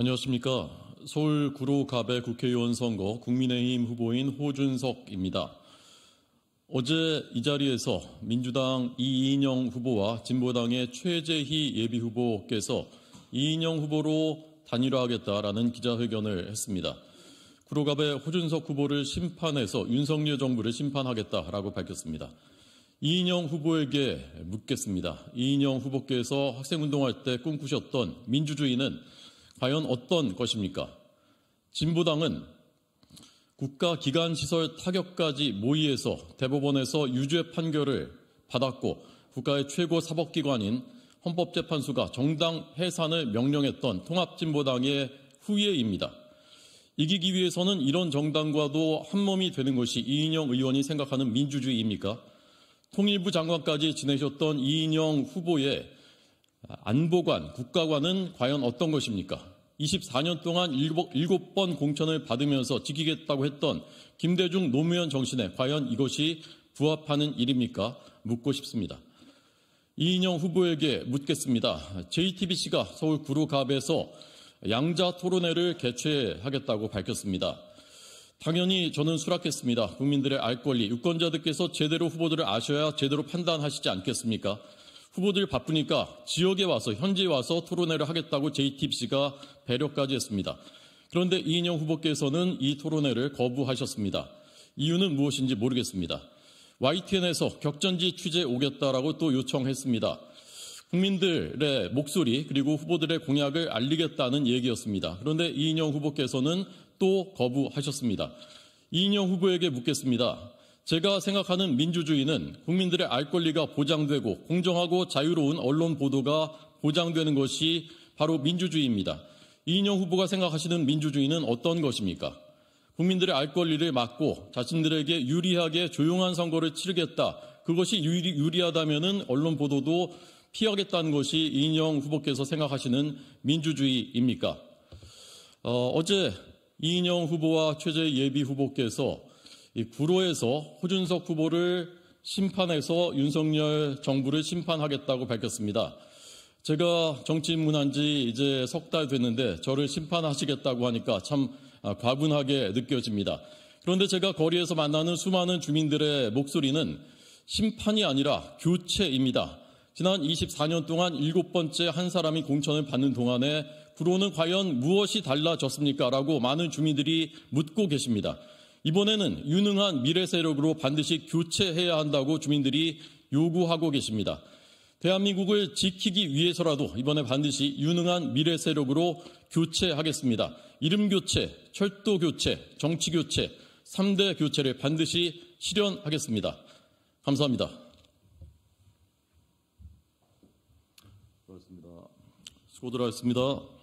안녕하십니까. 서울 구로갑의 국회의원 선거 국민의힘 후보인 호준석입니다. 어제 이 자리에서 민주당 이인영 후보와 진보당의 최재희 예비후보께서 이인영 후보로 단일화하겠다라는 기자회견을 했습니다. 구로갑의 호준석 후보를 심판해서 윤석열 정부를 심판하겠다라고 밝혔습니다. 이인영 후보에게 묻겠습니다. 이인영 후보께서 학생운동할 때 꿈꾸셨던 민주주의는 과연 어떤 것입니까? 진보당은 국가 기관 시설 타격까지 모의해서 대법원에서 유죄 판결을 받았고 국가의 최고 사법기관인 헌법재판소가 정당 해산을 명령했던 통합진보당의 후예입니다. 이기기 위해서는 이런 정당과도 한몸이 되는 것이 이인영 의원이 생각하는 민주주의입니까? 통일부 장관까지 지내셨던 이인영 후보의 안보관, 국가관은 과연 어떤 것입니까? 24년 동안 7번 공천을 받으면서 지키겠다고 했던 김대중 노무현 정신에 과연 이것이 부합하는 일입니까? 묻고 싶습니다. 이인영 후보에게 묻겠습니다. JTBC가 서울 구로갑에서 양자 토론회를 개최하겠다고 밝혔습니다. 당연히 저는 수락했습니다. 국민들의 알 권리, 유권자들께서 제대로 후보들을 아셔야 제대로 판단하시지 않겠습니까? 후보들 바쁘니까 지역에 와서 현지에 와서 토론회를 하겠다고 JTBC가 배려까지 했습니다. 그런데 이인영 후보께서는 이 토론회를 거부하셨습니다. 이유는 무엇인지 모르겠습니다. YTN에서 격전지 취재 오겠다라고 또 요청했습니다. 국민들의 목소리 그리고 후보들의 공약을 알리겠다는 얘기였습니다. 그런데 이인영 후보께서는 또 거부하셨습니다. 이인영 후보에게 묻겠습니다. 제가 생각하는 민주주의는 국민들의 알 권리가 보장되고 공정하고 자유로운 언론 보도가 보장되는 것이 바로 민주주의입니다. 이인영 후보가 생각하시는 민주주의는 어떤 것입니까? 국민들의 알 권리를 막고 자신들에게 유리하게 조용한 선거를 치르겠다. 그것이 유리, 하다면 언론 보도도 피하겠다는 것이 이인영 후보께서 생각하시는 민주주의입니까? 어, 어제 이인영 후보와 최재 예비 후보께서 이 구로에서 호준석 후보를 심판해서 윤석열 정부를 심판하겠다고 밝혔습니다. 제가 정치인 문한 지 이제 석달 됐는데 저를 심판하시겠다고 하니까 참 아, 과분하게 느껴집니다. 그런데 제가 거리에서 만나는 수많은 주민들의 목소리는 심판이 아니라 교체입니다. 지난 24년 동안 일곱 번째 한 사람이 공천을 받는 동안에 구로는 과연 무엇이 달라졌습니까? 라고 많은 주민들이 묻고 계십니다. 이번에는 유능한 미래 세력으로 반드시 교체해야 한다고 주민들이 요구하고 계십니다. 대한민국을 지키기 위해서라도 이번에 반드시 유능한 미래 세력으로 교체하겠습니다. 이름 교체, 철도 교체, 정치 교체, 3대 교체를 반드시 실현하겠습니다. 감사합니다. 그렇습니다. 수고들 하셨습니다.